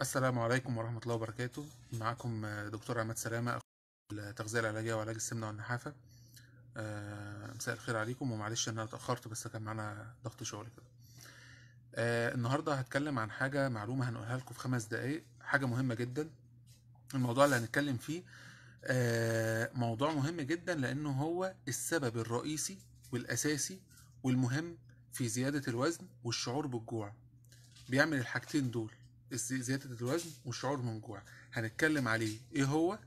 السلام عليكم ورحمة الله وبركاته معكم آه، دكتور عماد سلامة التغذية العلاجية وعلاج السمنة والنحافة آه، مساء الخير عليكم ومعلش ان انا اتأخرت بس كان معانا ضغط شغل كده آه، النهاردة هتكلم عن حاجة معلومة هنقولها لكم في خمس دقايق حاجة مهمة جدا الموضوع اللي هنتكلم فيه موضوع مهم جدا لانه هو السبب الرئيسي والاساسي والمهم في زيادة الوزن والشعور بالجوع بيعمل الحاجتين دول زيادة الوزن والشعور بالجوع هنتكلم عليه ايه هو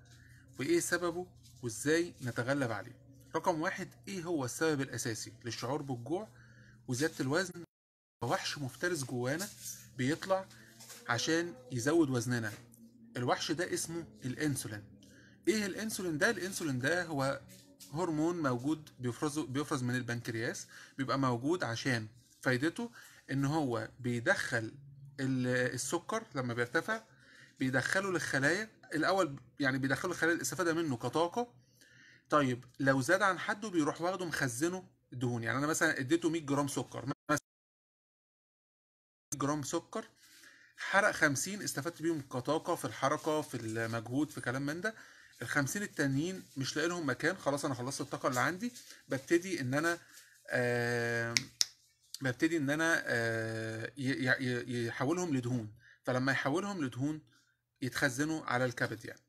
وايه سببه وازاي نتغلب عليه رقم واحد ايه هو السبب الاساسي للشعور بالجوع وزيادة الوزن وحش مفترس جوانا بيطلع عشان يزود وزننا الوحش ده اسمه الانسولين ايه الانسولين ده الانسولين ده هو هرمون موجود بيفرزه بيفرز من البنكرياس بيبقى موجود عشان فايدته ان هو بيدخل السكر لما بيرتفع بيدخله للخلايا الاول يعني بيدخله الخلايا الاستفاده منه كطاقه طيب لو زاد عن حده بيروح واخده مخزنه الدهون يعني انا مثلا اديته 100 جرام سكر مثلا جرام سكر حرق 50 استفدت بيهم كطاقه في الحركه في المجهود في كلام من ده ال 50 التانيين مش لاقي لهم مكان خلاص انا خلصت الطاقه اللي عندي ببتدي ان انا آه ببتدي ان انا آه، يحولهم لدهون فلما يحولهم لدهون يتخزنوا على الكبد يعني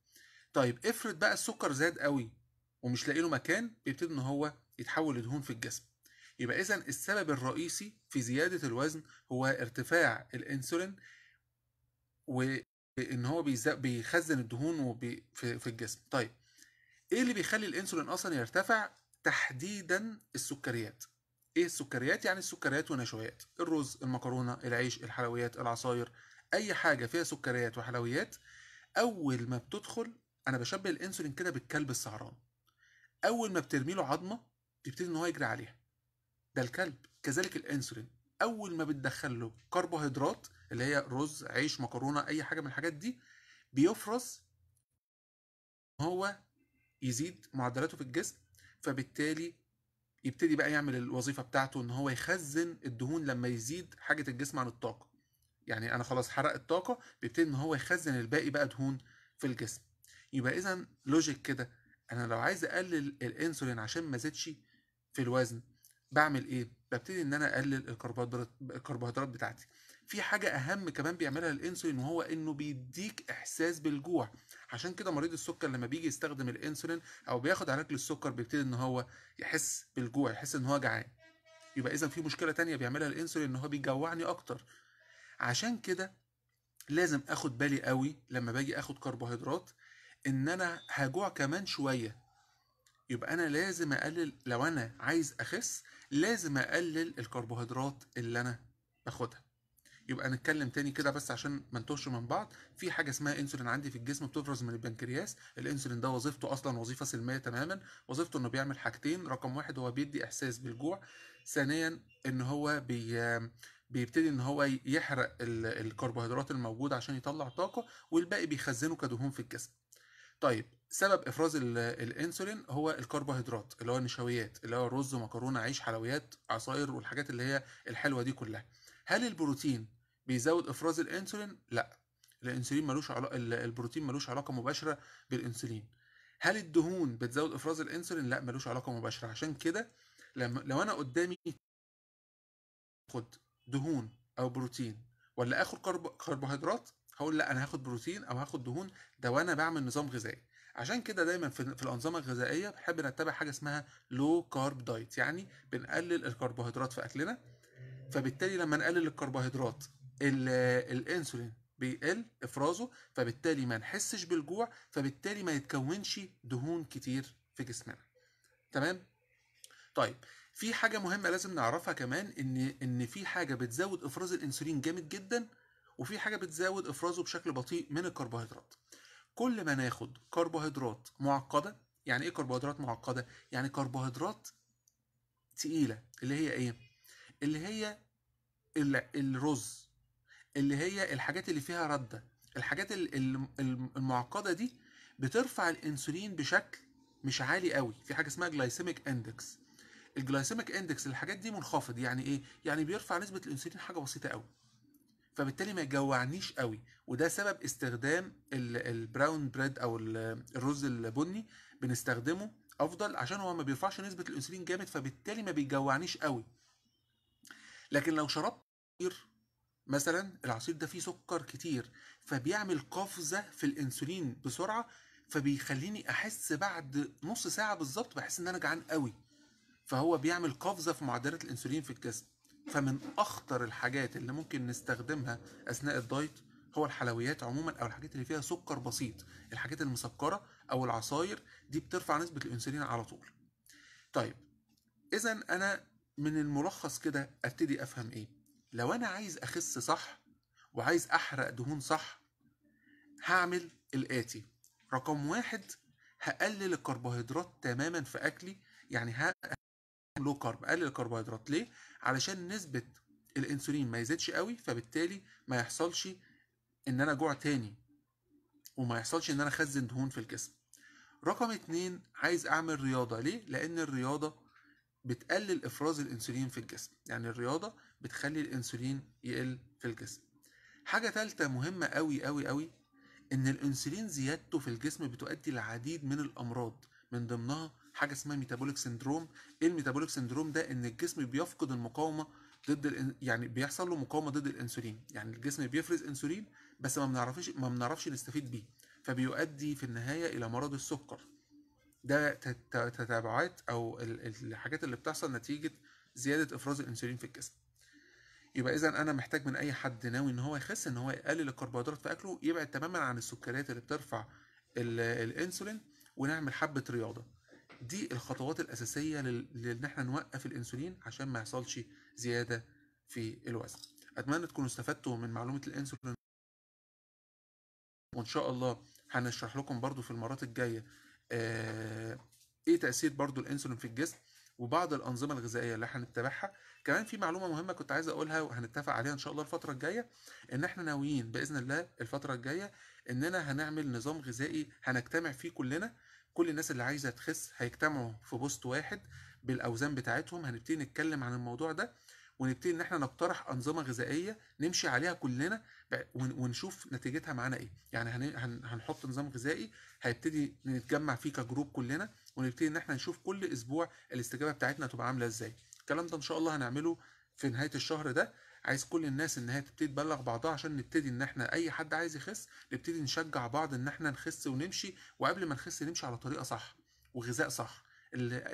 طيب افرض بقى السكر زاد قوي ومش لاقي له مكان بيبتدي ان هو يتحول لدهون في الجسم يبقى اذا السبب الرئيسي في زياده الوزن هو ارتفاع الانسولين وان هو بيخزن الدهون في الجسم طيب ايه اللي بيخلي الانسولين اصلا يرتفع تحديدا السكريات ايه السكريات يعني السكريات ونشويات الرز المكرونه العيش الحلويات العصاير اي حاجه فيها سكريات وحلويات اول ما بتدخل انا بشبه الانسولين كده بالكلب السهران اول ما بترمي له عظمه بيبتدي ان هو يجري عليها ده الكلب كذلك الانسولين اول ما بتدخل له كربوهيدرات اللي هي رز عيش مكرونه اي حاجه من الحاجات دي بيفرز هو يزيد معدلاته في الجسم فبالتالي يبتدي بقى يعمل الوظيفه بتاعته ان هو يخزن الدهون لما يزيد حاجه الجسم عن الطاقه يعني انا خلاص حرق الطاقه بيبتدي ان هو يخزن الباقي بقى دهون في الجسم يبقى اذا لوجيك كده انا لو عايز اقلل الانسولين عشان ما زدش في الوزن بعمل ايه ببتدي ان انا اقلل الكربوهيدرات الكربوهيدرات بتاعتي في حاجه اهم كمان بيعملها الانسولين وهو انه بيديك احساس بالجوع عشان كده مريض السكر لما بيجي يستخدم الانسولين او بياخد علاج للسكر بيبتدي ان هو يحس بالجوع يحس ان هو جعان يبقى اذا في مشكله تانية بيعملها الانسولين ان هو بيجوعني اكتر عشان كده لازم اخد بالي قوي لما باجي اخد كربوهيدرات ان انا هجوع كمان شويه يبقى انا لازم اقلل لو انا عايز اخس لازم اقلل الكربوهيدرات اللي انا باخدها يبقى نتكلم تاني كده بس عشان ما نتوهش من بعض في حاجه اسمها انسولين عندي في الجسم بتفرز من البنكرياس الانسولين ده وظيفته اصلا وظيفه سلميه تماما وظيفته انه بيعمل حاجتين رقم واحد هو بيدي احساس بالجوع ثانيا ان هو بي بيبتدي ان هو يحرق الكربوهيدرات الموجوده عشان يطلع طاقه والباقي بيخزنه كدهون في الجسم طيب سبب افراز الانسولين هو الكربوهيدرات اللي هو النشويات اللي هو رز ومكرونه عيش حلويات عصاير والحاجات اللي هي الحلوه دي كلها هل البروتين بيزود افراز الانسولين لا الانسولين ملوش علاقه البروتين ملوش علاقه مباشره بالانسولين هل الدهون بتزود افراز الانسولين لا ملوش علاقه مباشره عشان كده لما لو انا قدامي خد دهون او بروتين ولا اخد كربوهيدرات هقول لا انا هاخد بروتين او هاخد دهون ده وانا بعمل نظام غذائي عشان كده دايما في, في الانظمه الغذائيه بنحب نتبع حاجه اسمها لو كارب دايت يعني بنقلل الكربوهيدرات في اكلنا فبالتالي لما نقلل الكربوهيدرات الانسولين بيقل افرازه فبالتالي ما نحسش بالجوع فبالتالي ما يتكونش دهون كتير في جسمنا تمام طيب في حاجه مهمه لازم نعرفها كمان ان ان في حاجه بتزود افراز الانسولين جامد جدا وفي حاجه بتزود افرازه بشكل بطيء من الكربوهيدرات كل ما ناخد كربوهيدرات معقده يعني ايه كربوهيدرات معقده يعني كربوهيدرات تقيله اللي هي ايه اللي هي الرز اللي هي الحاجات اللي فيها رده الحاجات المعقده دي بترفع الانسولين بشكل مش عالي قوي في حاجه اسمها جلايسيميك اندكس الجلايسيميك اندكس الحاجات دي منخفض يعني ايه يعني بيرفع نسبه الانسولين حاجه بسيطه قوي فبالتالي ما يجوعنيش قوي وده سبب استخدام البراون بريد او الرز البني بنستخدمه افضل عشان هو ما بيرفعش نسبه الانسولين جامد فبالتالي ما بيجوعنيش قوي لكن لو شربت عصير مثلا العصير ده فيه سكر كتير فبيعمل قفزة في الانسولين بسرعة فبيخليني احس بعد نص ساعة بالظبط بحس ان انا جعان قوي فهو بيعمل قفزة في معدلات الانسولين في الجسم فمن اخطر الحاجات اللي ممكن نستخدمها اثناء الدايت هو الحلويات عموما او الحاجات اللي فيها سكر بسيط الحاجات المسكره او العصاير دي بترفع نسبه الانسولين على طول طيب اذا انا من الملخص كده ابتدي افهم ايه لو انا عايز اخس صح وعايز احرق دهون صح هعمل الاتي رقم واحد هقلل الكربوهيدرات تماما في اكلي يعني هقلل لو كارب اقلل الكربوهيدرات ليه علشان نسبه الانسولين ما يزيدش قوي فبالتالي ما يحصلش ان انا جوع تاني وما يحصلش ان انا اخزن دهون في الجسم رقم اتنين عايز اعمل رياضه ليه لان الرياضه بتقلل افراز الانسولين في الجسم يعني الرياضه بتخلي الانسولين يقل في الجسم حاجه ثالثه مهمه قوي قوي قوي ان الانسولين زيادته في الجسم بتؤدي لعديد من الامراض من ضمنها حاجه اسمها ميتابوليك سندروم ايه الميتابوليك سندروم ده ان الجسم بيفقد المقاومه ضد الان... يعني بيحصل له مقاومه ضد الانسولين يعني الجسم بيفرز انسولين بس ما بنعرفش ما بنعرفش نستفيد بيه فبيؤدي في النهايه الى مرض السكر ده تتابعات او الحاجات اللي بتحصل نتيجه زياده افراز الانسولين في الجسم يبقى اذا انا محتاج من اي حد ناوي ان هو يخس ان هو يقلل الكربوهيدرات في اكله يبعد تماما عن السكريات اللي بترفع الانسولين ونعمل حبه رياضه دي الخطوات الاساسيه لان احنا نوقف الانسولين عشان ما يحصلش زياده في الوزن اتمنى تكونوا استفدتوا من معلومه الانسولين وان شاء الله هنشرح لكم برضو في المرات الجايه آه، ايه تاثير برضو الانسولين في الجسم وبعض الانظمه الغذائيه اللي هنتبعها كمان في معلومه مهمه كنت عايز اقولها وهنتفق عليها ان شاء الله الفتره الجايه ان احنا ناويين باذن الله الفتره الجايه اننا هنعمل نظام غذائي هنجتمع فيه كلنا كل الناس اللي عايزه تخس هيجتمعوا في بوست واحد بالاوزان بتاعتهم هنبتدي نتكلم عن الموضوع ده ونبتدي ان احنا نقترح انظمه غذائيه نمشي عليها كلنا ونشوف نتيجتها معانا ايه يعني هنحط نظام غذائي هيبتدي نتجمع فيه كجروب كلنا ونبتدي ان احنا نشوف كل اسبوع الاستجابه بتاعتنا تبقى عامله ازاي الكلام ده ان شاء الله هنعمله في نهايه الشهر ده عايز كل الناس ان هي تبتدي تبلغ بعضها عشان نبتدي ان احنا اي حد عايز يخس نبتدي نشجع بعض ان احنا نخس ونمشي وقبل ما نخس نمشي على طريقه صح وغذاء صح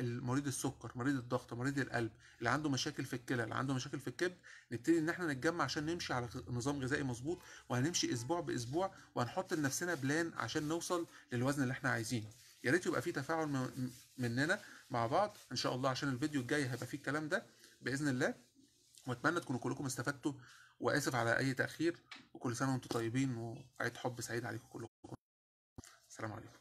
مريض السكر مريض الضغط مريض القلب اللي عنده مشاكل في الكلى اللي عنده مشاكل في الكبد نبتدي ان احنا نتجمع عشان نمشي على نظام غذائي مظبوط وهنمشي اسبوع باسبوع وهنحط لنفسنا بلان عشان نوصل للوزن اللي احنا عايزينه يا ريت يبقى في تفاعل مننا مع بعض ان شاء الله عشان الفيديو الجاي هيبقى فيه الكلام ده باذن الله واتمنى تكونوا كلكم استفدتوا واسف على اي تاخير وكل سنه وانتم طيبين وعيد حب سعيد عليكم كلكم السلام عليكم